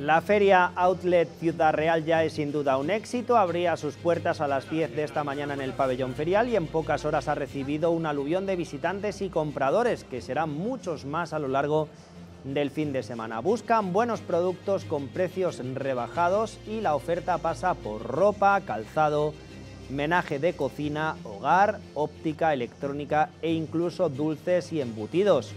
La feria Outlet Ciudad Real ya es sin duda un éxito, abría sus puertas a las 10 de esta mañana en el pabellón ferial y en pocas horas ha recibido un aluvión de visitantes y compradores, que serán muchos más a lo largo del fin de semana. Buscan buenos productos con precios rebajados y la oferta pasa por ropa, calzado, menaje de cocina, hogar, óptica, electrónica e incluso dulces y embutidos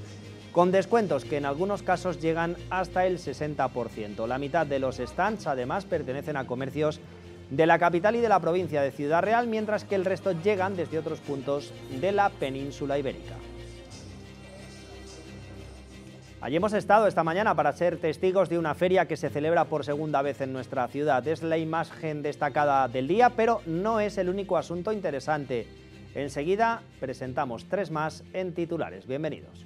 con descuentos que en algunos casos llegan hasta el 60%. La mitad de los stands además pertenecen a comercios de la capital y de la provincia de Ciudad Real, mientras que el resto llegan desde otros puntos de la península ibérica. Allí hemos estado esta mañana para ser testigos de una feria que se celebra por segunda vez en nuestra ciudad. Es la imagen destacada del día, pero no es el único asunto interesante. Enseguida presentamos tres más en titulares. Bienvenidos.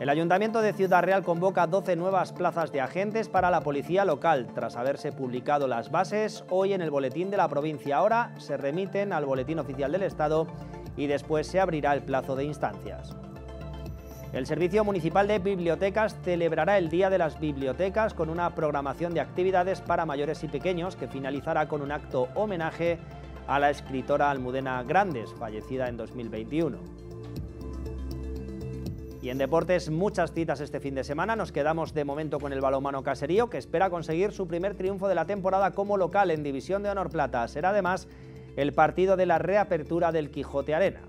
El Ayuntamiento de Ciudad Real convoca 12 nuevas plazas de agentes para la policía local. Tras haberse publicado las bases, hoy en el boletín de la provincia ahora se remiten al boletín oficial del Estado y después se abrirá el plazo de instancias. El Servicio Municipal de Bibliotecas celebrará el Día de las Bibliotecas con una programación de actividades para mayores y pequeños que finalizará con un acto homenaje a la escritora Almudena Grandes, fallecida en 2021. Y en deportes, muchas citas este fin de semana. Nos quedamos de momento con el balonmano caserío, que espera conseguir su primer triunfo de la temporada como local en División de Honor Plata. Será además el partido de la reapertura del Quijote Arena.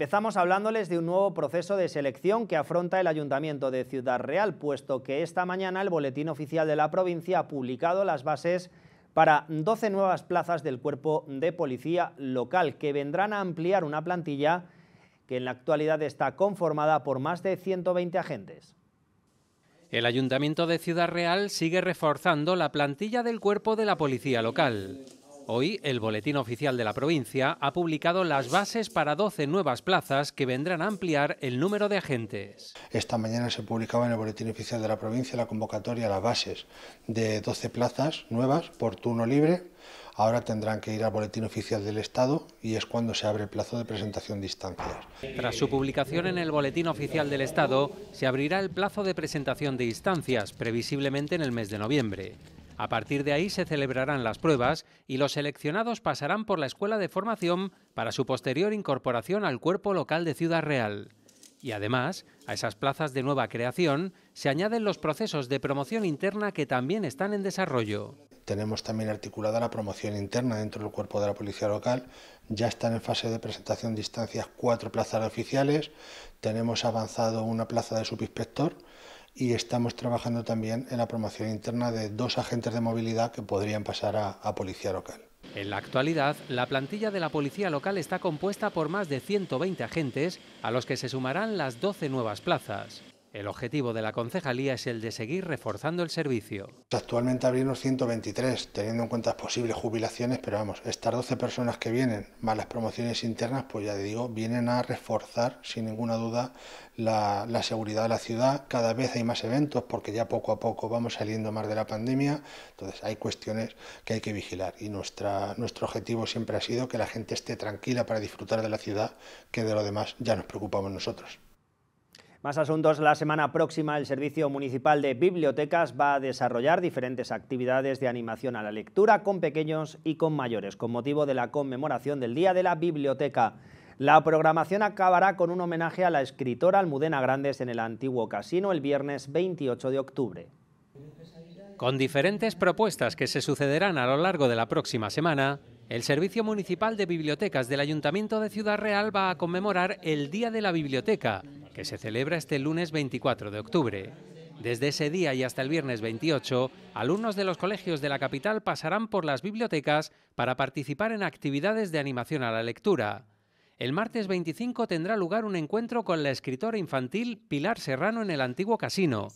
Empezamos hablándoles de un nuevo proceso de selección que afronta el Ayuntamiento de Ciudad Real, puesto que esta mañana el Boletín Oficial de la provincia ha publicado las bases para 12 nuevas plazas del cuerpo de policía local, que vendrán a ampliar una plantilla que en la actualidad está conformada por más de 120 agentes. El Ayuntamiento de Ciudad Real sigue reforzando la plantilla del cuerpo de la policía local. Hoy, el Boletín Oficial de la provincia ha publicado las bases para 12 nuevas plazas que vendrán a ampliar el número de agentes. Esta mañana se publicaba en el Boletín Oficial de la provincia la convocatoria a las bases de 12 plazas nuevas por turno libre. Ahora tendrán que ir al Boletín Oficial del Estado y es cuando se abre el plazo de presentación de instancias. Tras su publicación en el Boletín Oficial del Estado, se abrirá el plazo de presentación de instancias, previsiblemente en el mes de noviembre. A partir de ahí se celebrarán las pruebas y los seleccionados pasarán por la escuela de formación para su posterior incorporación al cuerpo local de Ciudad Real. Y además, a esas plazas de nueva creación se añaden los procesos de promoción interna que también están en desarrollo. Tenemos también articulada la promoción interna dentro del cuerpo de la policía local. Ya están en fase de presentación de cuatro plazas oficiales. Tenemos avanzado una plaza de subinspector y estamos trabajando también en la promoción interna de dos agentes de movilidad que podrían pasar a, policía local. En la actualidad, la plantilla de la policía local está compuesta por más de 120 agentes, a los que se sumarán las 12 nuevas plazas. El objetivo de la concejalía es el de seguir reforzando el servicio. Actualmente abrimos 123, teniendo en cuenta posibles jubilaciones, pero vamos, estas 12 personas que vienen, más las promociones internas, pues ya te digo, vienen a reforzar sin ninguna duda la, seguridad de la ciudad. Cada vez hay más eventos porque ya poco a poco vamos saliendo más de la pandemia, entonces hay cuestiones que hay que vigilar y nuestra, nuestro objetivo siempre ha sido que la gente esté tranquila para disfrutar de la ciudad, que de lo demás ya nos preocupamos nosotros. Más asuntos. La semana próxima el Servicio Municipal de Bibliotecas va a desarrollar diferentes actividades de animación a la lectura con pequeños y con mayores, con motivo de la conmemoración del Día de la Biblioteca. La programación acabará con un homenaje a la escritora Almudena Grandes en el antiguo casino el viernes 28 de octubre. Con diferentes propuestas que se sucederán a lo largo de la próxima semana, el Servicio Municipal de Bibliotecas del Ayuntamiento de Ciudad Real va a conmemorar el Día de la Biblioteca, que se celebra este lunes 24 de octubre. Desde ese día y hasta el viernes 28, alumnos de los colegios de la capital pasarán por las bibliotecas para participar en actividades de animación a la lectura. El martes 25 tendrá lugar un encuentro con la escritora infantil Pilar Serrano en el antiguo casino.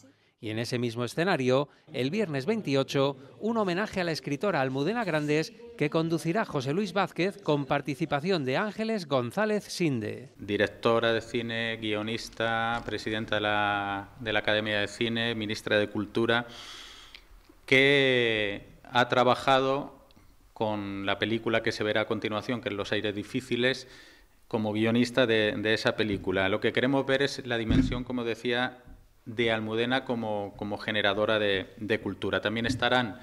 Y en ese mismo escenario, el viernes 28, un homenaje a la escritora Almudena Grandes que conducirá José Luis Vázquez con participación de Ángeles González Sinde. Directora de cine, guionista, presidenta de la, Academia de Cine, ministra de Cultura, que ha trabajado con la película que se verá a continuación, que es Los Aires Difíciles, como guionista de, de, esa película. Lo que queremos ver es la dimensión, como decía, de Almudena como, generadora de, de cultura. También estarán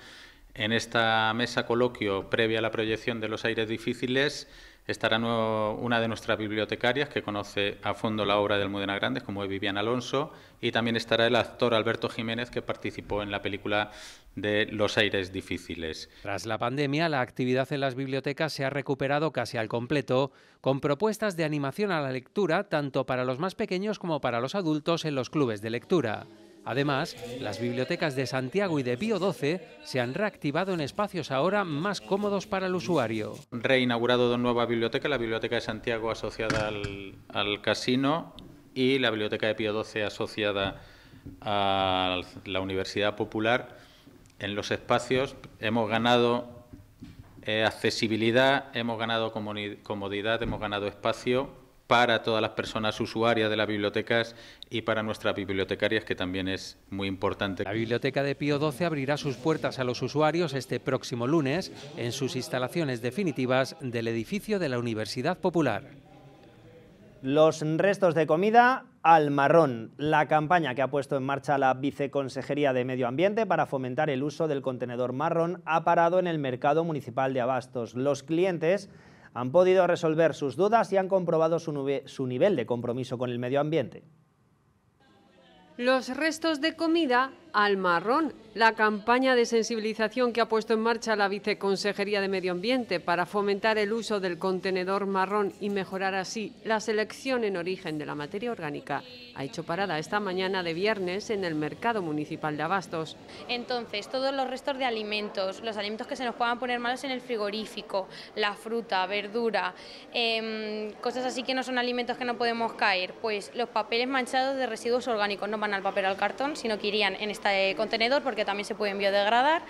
en esta mesa coloquio previa a la proyección de Los Aires Difíciles estará una de nuestras bibliotecarias que conoce a fondo la obra del Mudena Grande, como es Vivian Alonso, y también estará el actor Alberto Jiménez, que participó en la película de Los Aires Difíciles. Tras la pandemia, la actividad en las bibliotecas se ha recuperado casi al completo, con propuestas de animación a la lectura, tanto para los más pequeños como para los adultos en los clubes de lectura. Además, las bibliotecas de Santiago y de Pío XII se han reactivado en espacios ahora más cómodos para el usuario. Reinaugurado dos nuevas bibliotecas, la Biblioteca de Santiago asociada al, casino y la Biblioteca de Pío XII asociada a la Universidad Popular. En los espacios hemos ganado eh, accesibilidad, hemos ganado comodidad, hemos ganado espacio para todas las personas usuarias de las bibliotecas y para nuestras bibliotecarias, que también es muy importante. La Biblioteca de Pío XII abrirá sus puertas a los usuarios este próximo lunes en sus instalaciones definitivas del edificio de la Universidad Popular. Los restos de comida al marrón, la campaña que ha puesto en marcha la Viceconsejería de Medio Ambiente para fomentar el uso del contenedor marrón ha parado en el mercado municipal de abastos. Los clientes han podido resolver sus dudas y han comprobado su, nivel de compromiso con el medio ambiente. Los restos de comida al marrón. La campaña de sensibilización que ha puesto en marcha la Viceconsejería de Medio Ambiente para fomentar el uso del contenedor marrón y mejorar así la selección en origen de la materia orgánica ha hecho parada esta mañana de viernes en el mercado municipal de Abastos. Entonces, todos los restos de alimentos, los alimentos que se nos puedan poner malos en el frigorífico, la fruta, verdura, em, cosas así que no son alimentos que no podemos caer, pues los papeles manchados de residuos orgánicos no van al papel al cartón, sino que irían en este de contenedor porque también se pueden biodegradar,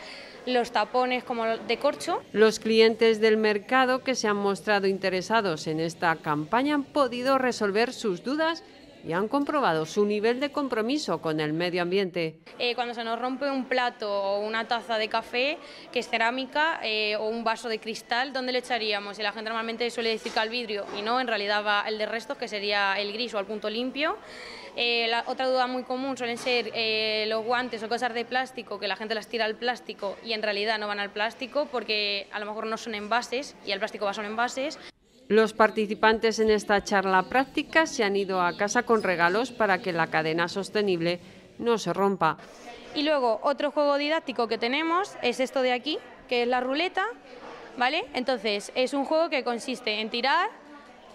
los tapones como de corcho. Los clientes del mercado que se han mostrado interesados en esta campaña han podido resolver sus dudas y han comprobado su nivel de compromiso con el medio ambiente. Eh, cuando se nos rompe un plato o una taza de café, que es cerámica, eh, o un vaso de cristal, ¿dónde le echaríamos? Y la gente normalmente suele decir que al vidrio, y no, en realidad va el de restos, que sería el gris o al punto limpio. Eh, la, otra duda muy común suelen ser los guantes o cosas de plástico, que la gente las tira al plástico y en realidad no van al plástico porque a lo mejor no son envases y el plástico va son envases. Los participantes en esta charla práctica se han ido a casa con regalos para que la cadena sostenible no se rompa. Y luego otro juego didáctico que tenemos es esto de aquí, que es la ruleta, ¿vale? Entonces es un juego que consiste en tirar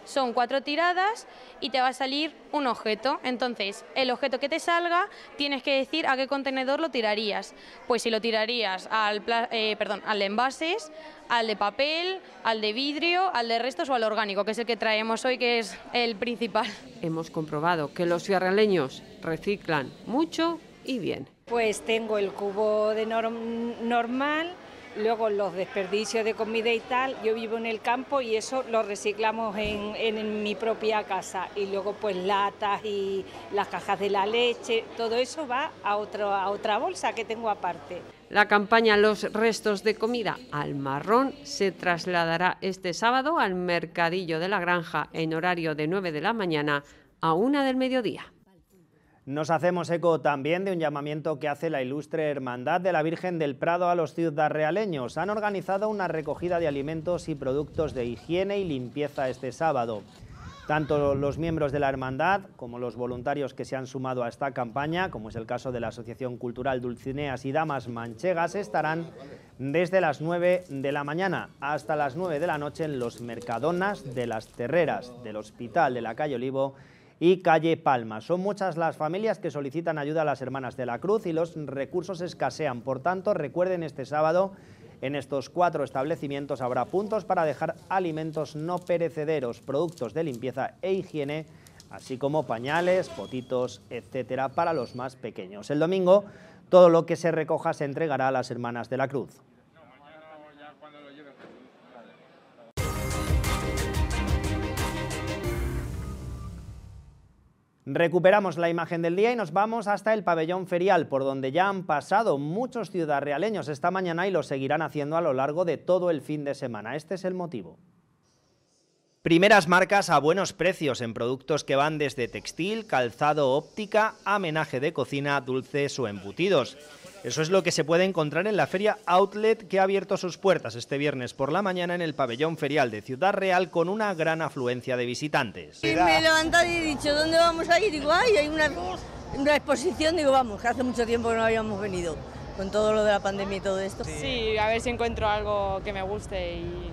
son cuatro tiradas y te va a salir un objeto. Entonces, el objeto que te salga, tienes que decir a qué contenedor lo tirarías. Pues si lo tirarías al, eh, perdón, al de envases, al de papel, al de vidrio, al de restos o al orgánico, que es el que traemos hoy, que es el principal. Hemos comprobado que los sierraleños reciclan mucho y bien. Pues tengo el cubo de norm normal Luego los desperdicios de comida y tal, yo vivo en el campo y eso lo reciclamos en, mi propia casa. Y luego pues latas y las cajas de la leche, todo eso va a, a otra bolsa que tengo aparte. La campaña Los restos de comida al marrón se trasladará este sábado al Mercadillo de la Granja en horario de 9 de la mañana a 1 del mediodía. Nos hacemos eco también de un llamamiento que hace la ilustre Hermandad de la Virgen del Prado a los realeños Han organizado una recogida de alimentos y productos de higiene y limpieza este sábado. Tanto los miembros de la Hermandad como los voluntarios que se han sumado a esta campaña, como es el caso de la Asociación Cultural Dulcineas y Damas Manchegas, estarán desde las 9 de la mañana hasta las 9 de la noche en los Mercadonas de las Terreras, del Hospital de la Calle Olivo y calle Palma. Son muchas las familias que solicitan ayuda a las hermanas de la Cruz y los recursos escasean. Por tanto, recuerden este sábado en estos cuatro establecimientos habrá puntos para dejar alimentos no perecederos, productos de limpieza e higiene, así como pañales, potitos, etcétera, para los más pequeños. El domingo, todo lo que se recoja se entregará a las Hermanas de la Cruz. Recuperamos la imagen del día y nos vamos hasta el pabellón ferial, por donde ya han pasado muchos ciudadrealeños esta mañana y lo seguirán haciendo a lo largo de todo el fin de semana. Este es el motivo. Primeras marcas a buenos precios en productos que van desde textil, calzado, óptica, amenaje de cocina, dulces o embutidos. Eso es lo que se puede encontrar en la feria Outlet que ha abierto sus puertas este viernes por la mañana en el pabellón ferial de Ciudad Real con una gran afluencia de visitantes. Y me he levantado y he dicho, ¿dónde vamos a ir? Digo, ay, hay una, exposición, digo, vamos, que hace mucho tiempo que no habíamos venido con todo lo de la pandemia y todo esto. Sí, a ver si encuentro algo que me guste y,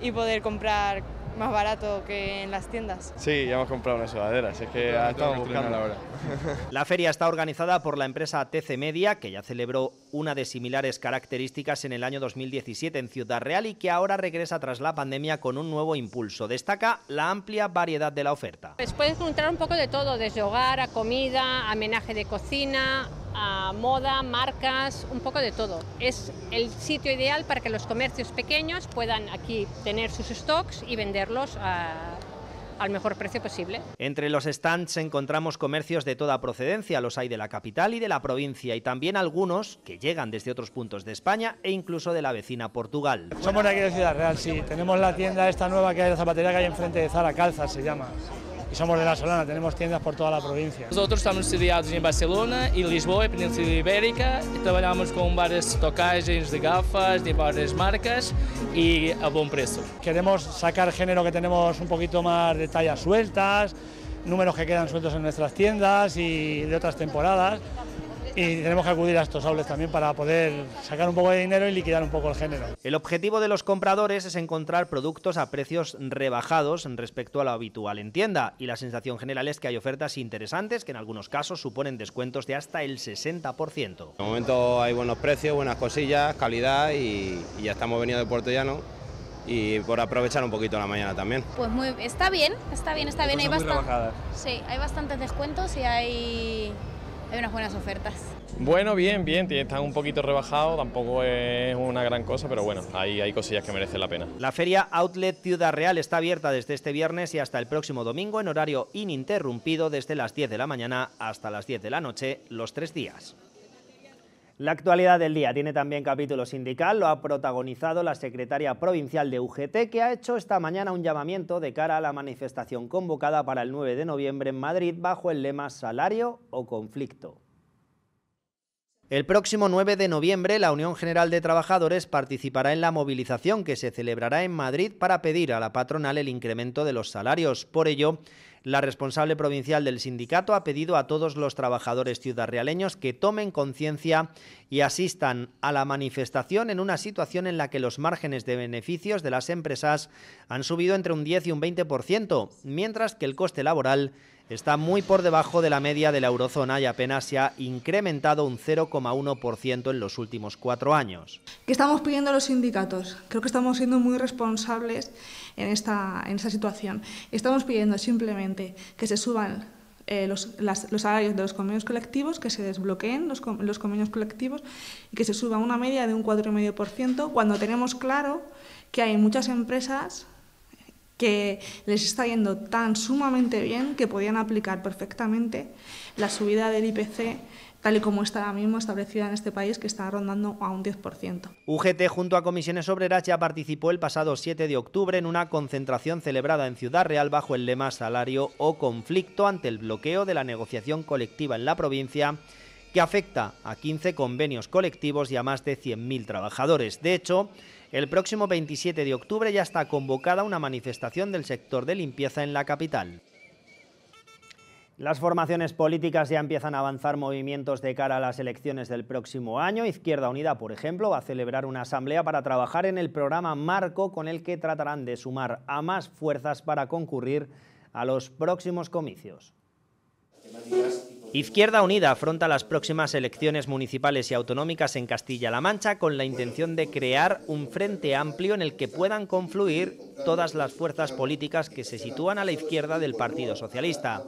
y poder comprar más barato que en las tiendas. Sí, ya hemos comprado una sudadera, así que ha estamos buscando la hora. La feria está organizada por la empresa TC Media, que ya celebró una de similares características en el año 2017 en Ciudad Real y que ahora regresa tras la pandemia con un nuevo impulso. Destaca la amplia variedad de la oferta. Pues puedes encontrar un poco de todo, desde hogar a comida, homenaje de cocina, a moda, marcas, un poco de todo. Es el sitio ideal para que los comercios pequeños puedan aquí tener sus stocks y venderlos al mejor precio posible. Entre los stands encontramos comercios de toda procedencia, los hay de la capital y de la provincia, y también algunos que llegan desde otros puntos de España e incluso de la vecina Portugal. Somos de aquí de Ciudad Real, sí. Tenemos la tienda esta nueva que hay, la zapatería que hay enfrente de Zara Calza se llama y somos de La Solana, tenemos tiendas por toda la provincia. Nosotros estamos estudiados en Barcelona y Lisboa, y Península Ibérica, y trabajamos con varias tocajes de gafas de varias marcas y a buen precio. Queremos sacar género que tenemos un poquito más de tallas sueltas, números que quedan sueltos en nuestras tiendas y de otras temporadas y tenemos que acudir a estos hables también para poder sacar un poco de dinero y liquidar un poco el género. El objetivo de los compradores es encontrar productos a precios rebajados respecto a lo habitual en tienda y la sensación general es que hay ofertas interesantes que en algunos casos suponen descuentos de hasta el 60%. De momento hay buenos precios, buenas cosillas, calidad y, ya estamos venidos de Puerto Llano y por aprovechar un poquito la mañana también. Pues está bien, está bien, está bien. Hay, sí, hay bastantes descuentos y hay hay unas buenas ofertas. Bueno, bien, bien, están un poquito rebajados, tampoco es una gran cosa, pero bueno, hay, hay cosillas que merecen la pena. La feria Outlet Ciudad Real está abierta desde este viernes y hasta el próximo domingo en horario ininterrumpido desde las 10 de la mañana hasta las 10 de la noche los tres días. La actualidad del día tiene también capítulo sindical, lo ha protagonizado la secretaria provincial de UGT, que ha hecho esta mañana un llamamiento de cara a la manifestación convocada para el 9 de noviembre en Madrid bajo el lema salario o conflicto. El próximo 9 de noviembre la Unión General de Trabajadores participará en la movilización que se celebrará en Madrid para pedir a la patronal el incremento de los salarios. Por ello, la responsable provincial del sindicato ha pedido a todos los trabajadores ciudadrealeños que tomen conciencia y asistan a la manifestación en una situación en la que los márgenes de beneficios de las empresas han subido entre un 10 y un 20%, mientras que el coste laboral está muy por debajo de la media de la eurozona y apenas se ha incrementado un 0,1% en los últimos cuatro años. ¿Qué estamos pidiendo los sindicatos? Creo que estamos siendo muy responsables en esta, en situación. Estamos pidiendo simplemente que se suban eh, los, salarios de los convenios colectivos, que se desbloqueen los, los convenios colectivos y que se suba una media de un 4,5% cuando tenemos claro que hay muchas empresas que les está yendo tan sumamente bien que podían aplicar perfectamente la subida del IPC tal y como está ahora mismo establecida en este país, que está rondando a un 10%. UGT junto a comisiones obreras ya participó el pasado 7 de octubre en una concentración celebrada en Ciudad Real bajo el lema salario o conflicto ante el bloqueo de la negociación colectiva en la provincia que afecta a 15 convenios colectivos y a más de 100.000 trabajadores. De hecho, el próximo 27 de octubre ya está convocada una manifestación del sector de limpieza en la capital. Las formaciones políticas ya empiezan a avanzar movimientos de cara a las elecciones del próximo año. Izquierda Unida, por ejemplo, va a celebrar una asamblea para trabajar en el programa Marco con el que tratarán de sumar a más fuerzas para concurrir a los próximos comicios. Izquierda Unida afronta las próximas elecciones municipales y autonómicas en Castilla-La Mancha con la intención de crear un frente amplio en el que puedan confluir todas las fuerzas políticas que se sitúan a la izquierda del Partido Socialista.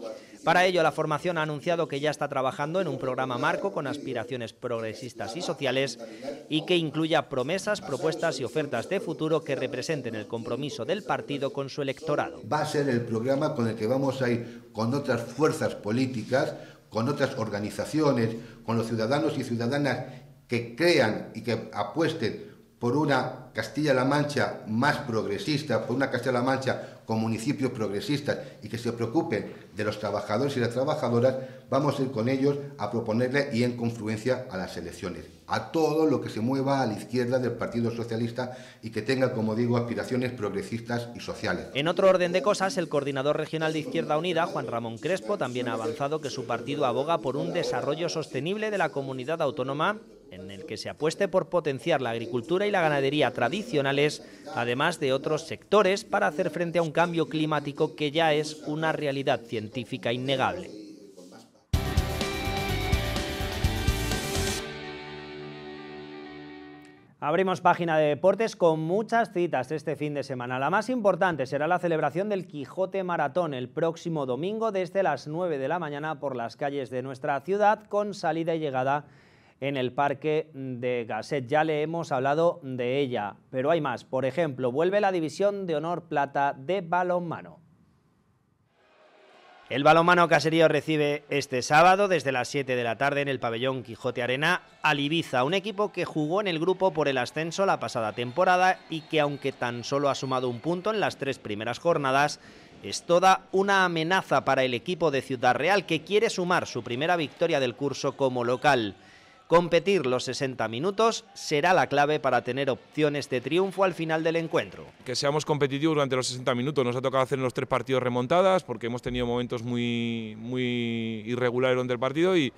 Para ello, la formación ha anunciado que ya está trabajando en un programa marco con aspiraciones progresistas y sociales y que incluya promesas, propuestas y ofertas de futuro que representen el compromiso del partido con su electorado. Va a ser el programa con el que vamos a ir con otras fuerzas políticas con otras organizaciones, con los ciudadanos y ciudadanas que crean y que apuesten por una Castilla-La Mancha más progresista, por una Castilla-La Mancha con municipios progresistas y que se preocupen de los trabajadores y las trabajadoras, vamos a ir con ellos a proponerle y en confluencia a las elecciones, a todo lo que se mueva a la izquierda del Partido Socialista y que tenga, como digo, aspiraciones progresistas y sociales. En otro orden de cosas, el coordinador regional de Izquierda Unida, Juan Ramón Crespo, también ha avanzado que su partido aboga por un desarrollo sostenible de la comunidad autónoma en el que se apueste por potenciar la agricultura y la ganadería tradicionales, además de otros sectores, para hacer frente a un cambio climático que ya es una realidad científica innegable. Abrimos página de deportes con muchas citas este fin de semana. La más importante será la celebración del Quijote Maratón el próximo domingo desde las 9 de la mañana por las calles de nuestra ciudad con salida y llegada en el parque de Gasset. Ya le hemos hablado de ella, pero hay más. Por ejemplo, vuelve la división de honor plata de balonmano. El balonmano caserío recibe este sábado desde las 7 de la tarde en el pabellón Quijote Arena a Ibiza, un equipo que jugó en el grupo por el ascenso la pasada temporada y que aunque tan solo ha sumado un punto en las tres primeras jornadas, es toda una amenaza para el equipo de Ciudad Real que quiere sumar su primera victoria del curso como local. Competir los 60 minutos será la clave para tener opciones de triunfo al final del encuentro. Que seamos competitivos durante los 60 minutos. Nos ha tocado hacer en los tres partidos remontadas porque hemos tenido momentos muy, muy irregulares durante el partido y,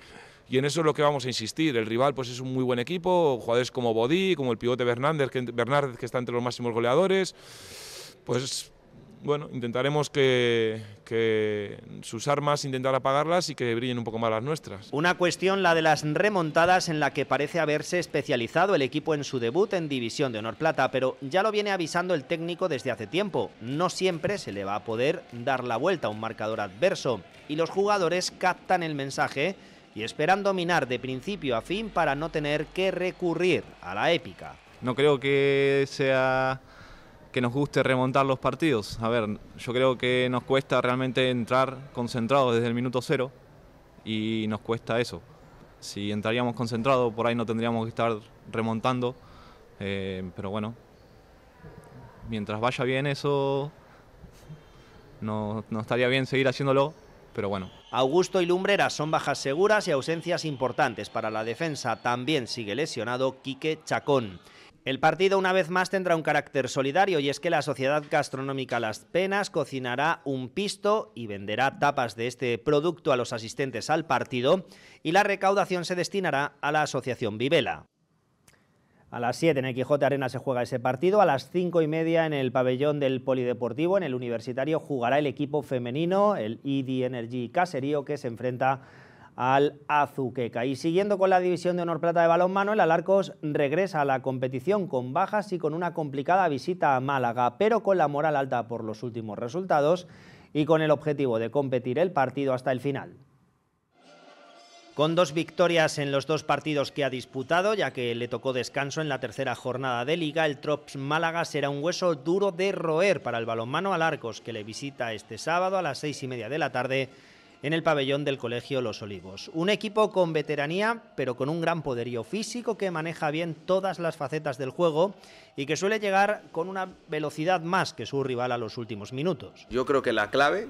en eso es lo que vamos a insistir. El rival pues es un muy buen equipo, jugadores como Bodí, como el pivote Bernández, que, que está entre los máximos goleadores. Pues bueno, intentaremos que, que, sus armas, intentar apagarlas y que brillen un poco más las nuestras. Una cuestión, la de las remontadas, en la que parece haberse especializado el equipo en su debut en División de Honor Plata, pero ya lo viene avisando el técnico desde hace tiempo. No siempre se le va a poder dar la vuelta a un marcador adverso y los jugadores captan el mensaje y esperan dominar de principio a fin para no tener que recurrir a la épica. No creo que sea que nos guste remontar los partidos. A ver, yo creo que nos cuesta realmente entrar concentrados desde el minuto cero y nos cuesta eso. Si entraríamos concentrados, por ahí no tendríamos que estar remontando, eh, pero bueno, mientras vaya bien eso, no, no estaría bien seguir haciéndolo, pero bueno. Augusto y Lumbreras son bajas seguras y ausencias importantes para la defensa. También sigue lesionado Quique Chacón. El partido una vez más tendrá un carácter solidario y es que la Sociedad Gastronómica Las Penas cocinará un pisto y venderá tapas de este producto a los asistentes al partido y la recaudación se destinará a la Asociación Vivela. A las 7 en el Quijote Arena se juega ese partido, a las 5 y media en el pabellón del Polideportivo, en el Universitario, jugará el equipo femenino, el ED Energy Caserío, que se enfrenta al Azuqueca. Y siguiendo con la división de honor plata de balonmano, el Alarcos regresa a la competición con bajas y con una complicada visita a Málaga, pero con la moral alta por los últimos resultados y con el objetivo de competir el partido hasta el final. Con dos victorias en los dos partidos que ha disputado, ya que le tocó descanso en la tercera jornada de liga, el Trops Málaga será un hueso duro de roer para el balonmano Alarcos, que le visita este sábado a las seis y media de la tarde en el pabellón del Colegio Los Olivos. Un equipo con veteranía, pero con un gran poderío físico que maneja bien todas las facetas del juego y que suele llegar con una velocidad más que su rival a los últimos minutos. Yo creo que la clave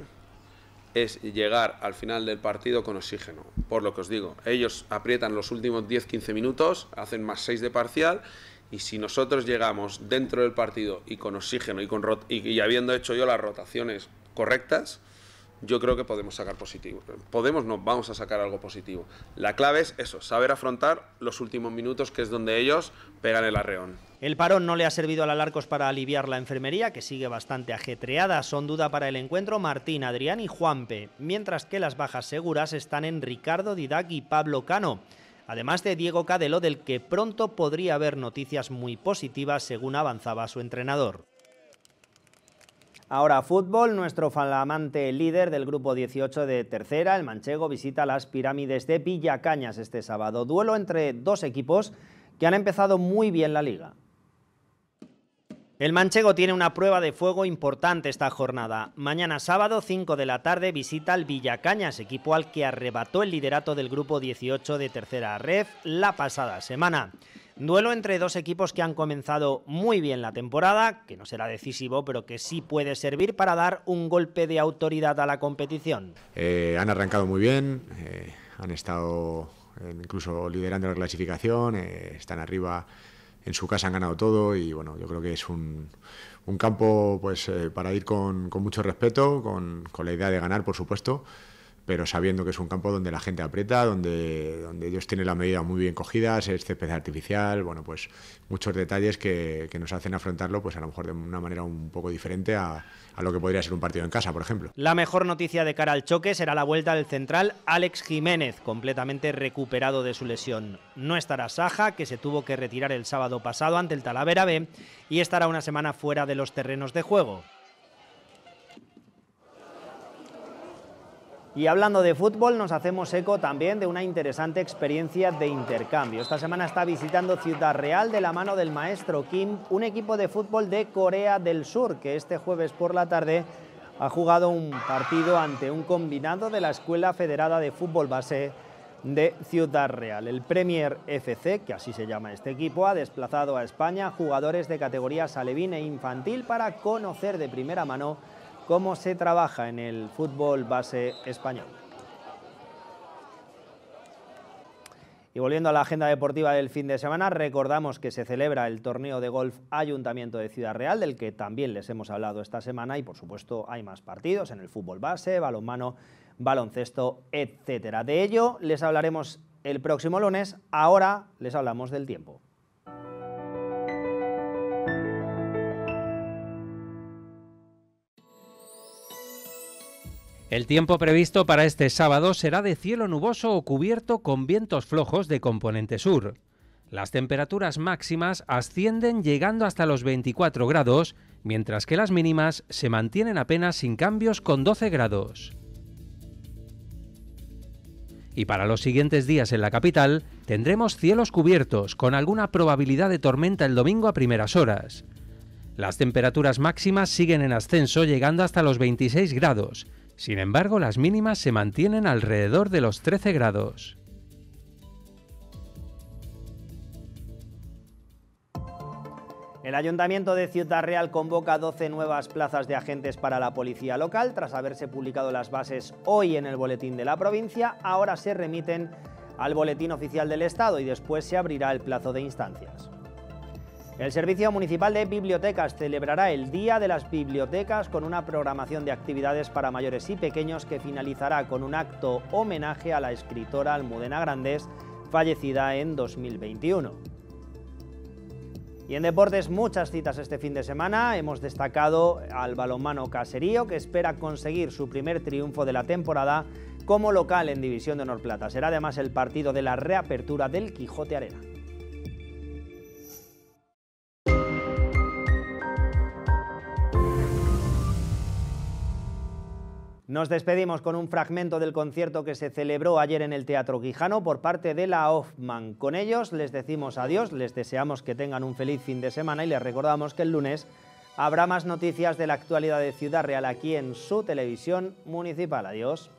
es llegar al final del partido con oxígeno, por lo que os digo. Ellos aprietan los últimos 10-15 minutos, hacen más 6 de parcial y si nosotros llegamos dentro del partido y con oxígeno y, y habiendo hecho yo las rotaciones correctas, yo creo que podemos sacar positivo. Podemos, no, vamos a sacar algo positivo. La clave es eso, saber afrontar los últimos minutos, que es donde ellos pegan el arreón. El parón no le ha servido a la Larcos para aliviar la enfermería, que sigue bastante ajetreada. Son duda para el encuentro Martín, Adrián y Juanpe, mientras que las bajas seguras están en Ricardo Didac y Pablo Cano. Además de Diego Cadelo, del que pronto podría haber noticias muy positivas según avanzaba su entrenador. Ahora fútbol, nuestro flamante líder del grupo 18 de tercera, el manchego, visita las pirámides de Villacañas este sábado. Duelo entre dos equipos que han empezado muy bien la liga. El manchego tiene una prueba de fuego importante esta jornada. Mañana sábado, 5 de la tarde, visita al Villacañas, equipo al que arrebató el liderato del grupo 18 de tercera ref la pasada semana. Duelo entre dos equipos que han comenzado muy bien la temporada, que no será decisivo, pero que sí puede servir para dar un golpe de autoridad a la competición. Eh, han arrancado muy bien, eh, han estado eh, incluso liderando la clasificación, están arriba en su casa han ganado todo y bueno, yo creo que es un, campo pues para ir con, mucho respeto, con, la idea de ganar, por supuesto, pero sabiendo que es un campo donde la gente aprieta, donde, donde ellos tienen la medida muy bien cogida, es césped artificial, bueno, pues muchos detalles que, nos hacen afrontarlo, pues a lo mejor de una manera un poco diferente a, a, lo que podría ser un partido en casa, por ejemplo. La mejor noticia de cara al choque será la vuelta del central Alex Jiménez, completamente recuperado de su lesión. No estará Saja, que se tuvo que retirar el sábado pasado ante el Talavera B, y estará una semana fuera de los terrenos de juego. Y hablando de fútbol, nos hacemos eco también de una interesante experiencia de intercambio. Esta semana está visitando Ciudad Real de la mano del maestro Kim, un equipo de fútbol de Corea del Sur, que este jueves por la tarde ha jugado un partido ante un combinado de la Escuela Federada de Fútbol Base de Ciudad Real. El Premier FC, que así se llama este equipo, ha desplazado a España jugadores de categorías alevín e infantil para conocer de primera mano cómo se trabaja en el fútbol base español. Y volviendo a la agenda deportiva del fin de semana, recordamos que se celebra el torneo de golf Ayuntamiento de Ciudad Real, del que también les hemos hablado esta semana y por supuesto hay más partidos en el fútbol base, balonmano, baloncesto, etcétera. De ello les hablaremos el próximo lunes. Ahora les hablamos del tiempo. El tiempo previsto para este sábado será de cielo nuboso o cubierto con vientos flojos de componente sur. Las temperaturas máximas ascienden llegando hasta los 24 grados, mientras que las mínimas se mantienen apenas sin cambios con 12 grados. Y para los siguientes días en la capital tendremos cielos cubiertos con alguna probabilidad de tormenta el domingo a primeras horas. Las temperaturas máximas siguen en ascenso llegando hasta los 26 grados, sin embargo, las mínimas se mantienen alrededor de los 13 grados. El Ayuntamiento de Ciudad Real convoca 12 nuevas plazas de agentes para la policía local. Tras haberse publicado las bases hoy en el boletín de la provincia, ahora se remiten al boletín oficial del Estado y después se abrirá el plazo de instancias. El Servicio Municipal de Bibliotecas celebrará el Día de las Bibliotecas con una programación de actividades para mayores y pequeños que finalizará con un acto homenaje a la escritora Almudena Grandes, fallecida en 2021. Y en deportes muchas citas este fin de semana, hemos destacado al balonmano Caserío que espera conseguir su primer triunfo de la temporada como local en División de Honor Plata. Será además el partido de la reapertura del Quijote Arena. Nos despedimos con un fragmento del concierto que se celebró ayer en el Teatro Guijano por parte de la Hoffman. Con ellos les decimos adiós, les deseamos que tengan un feliz fin de semana y les recordamos que el lunes habrá más noticias de la actualidad de Ciudad Real aquí en su televisión municipal. Adiós.